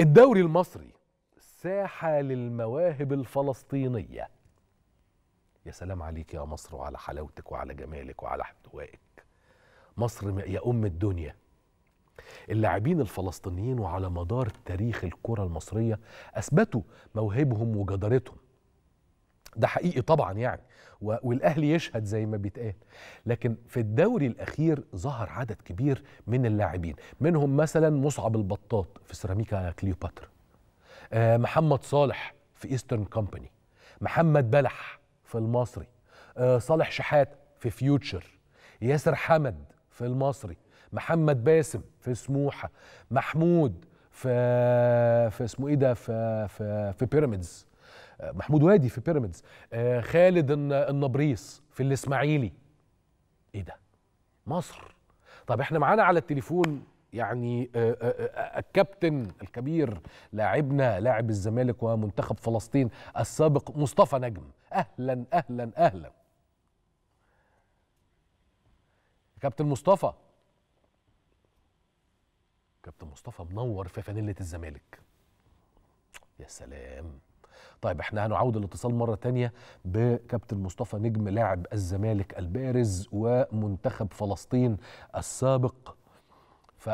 الدوري المصري ساحة للمواهب الفلسطينية يا سلام عليك يا مصر وعلى حلاوتك وعلى جمالك وعلى احتوائك مصر يا أم الدنيا اللاعبين الفلسطينيين وعلى مدار تاريخ الكرة المصرية أثبتوا موهبهم وجدارتهم ده حقيقي طبعا يعني والاهلي يشهد زي ما بيتقال لكن في الدوري الاخير ظهر عدد كبير من اللاعبين منهم مثلا مصعب البطاط في سيراميكا كليوباترا آه، محمد صالح في ايسترن كومباني محمد بلح في المصري آه، صالح شحات في فيوتشر ياسر حمد في المصري محمد باسم في سموحه محمود في في اسمه ايه ده في في, في بيراميدز محمود وادي في بيراميدز آه، خالد النبريس في الاسماعيلي ايه ده مصر طب احنا معانا على التليفون يعني آه، آه، الكابتن الكبير لاعبنا لاعب الزمالك ومنتخب فلسطين السابق مصطفى نجم اهلا اهلا اهلا كابتن مصطفى كابتن مصطفى منور في فانيله الزمالك يا سلام طيب احنا هنعود الاتصال مره تانية بكابتن مصطفى نجم لاعب الزمالك البارز ومنتخب فلسطين السابق ف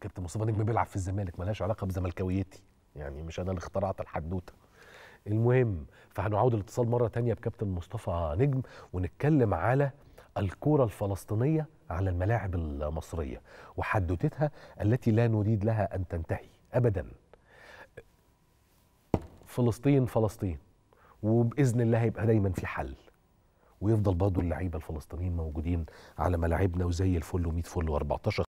كابتن مصطفى نجم بيلعب في الزمالك ملهاش علاقه بزملكاويتي يعني مش انا اللي اخترعت الحدوته المهم فهنعود الاتصال مره تانية بكابتن مصطفى نجم ونتكلم على الكرة الفلسطينية على الملاعب المصرية وحدوتتها التي لا نريد لها أن تنتهي أبداً فلسطين فلسطين وباذن الله هيبقى دايما في حل ويفضل برضه اللعيبه الفلسطينيين موجودين على ملاعبنا وزي الفل و100 فل و14